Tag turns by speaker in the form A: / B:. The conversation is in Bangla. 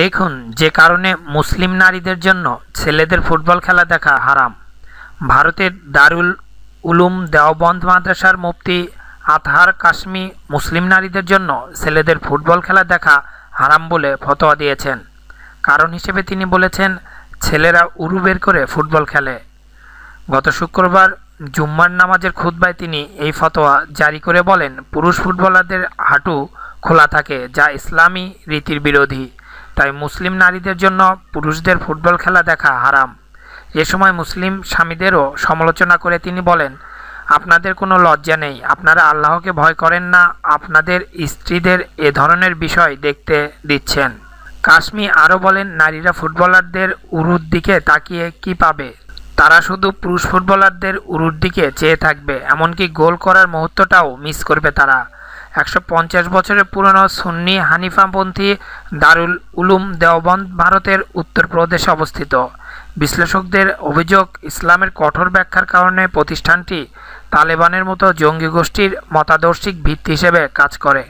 A: দেখুন যে কারণে মুসলিম নারীদের জন্য ছেলেদের ফুটবল খেলা দেখা হারাম ভারতের দারুল উলুম দেওবন্দ মাদ্রাসার মুফতি আতহার কাশ্মি মুসলিম নারীদের জন্য ছেলেদের ফুটবল খেলা দেখা হারাম বলে ফতোয়া দিয়েছেন কারণ হিসেবে তিনি বলেছেন ছেলেরা উরু বের করে ফুটবল খেলে গত শুক্রবার জুম্মার নামাজের খুদ্বায় তিনি এই ফতোয়া জারি করে বলেন পুরুষ ফুটবলারদের হাঁটু খোলা থাকে যা ইসলামী রীতির বিরোধী তাই মুসলিম নারীদের জন্য পুরুষদের ফুটবল খেলা দেখা হারাম এ সময় মুসলিম স্বামীদেরও সমালোচনা করে তিনি বলেন আপনাদের কোনো লজ্জা নেই আপনারা আল্লাহকে ভয় করেন না আপনাদের স্ত্রীদের এ ধরনের বিষয় দেখতে দিচ্ছেন কাশ্মি আরও বলেন নারীরা ফুটবলারদের উরুর দিকে তাকিয়ে কি পাবে তারা শুধু পুরুষ ফুটবলারদের উরুর দিকে চেয়ে থাকবে এমনকি গোল করার মুহূর্তটাও মিস করবে তারা একশো বছরের পুরনো সুন্নি হানিফাপন্থী দারুল উলুম দেওবন্দ ভারতের উত্তরপ্রদেশে অবস্থিত বিশ্লেষকদের অভিযোগ ইসলামের কঠোর ব্যাখ্যার কারণে প্রতিষ্ঠানটি তালেবানের মতো জঙ্গি গোষ্ঠীর মতাদর্শিক ভিত্তি হিসেবে কাজ করে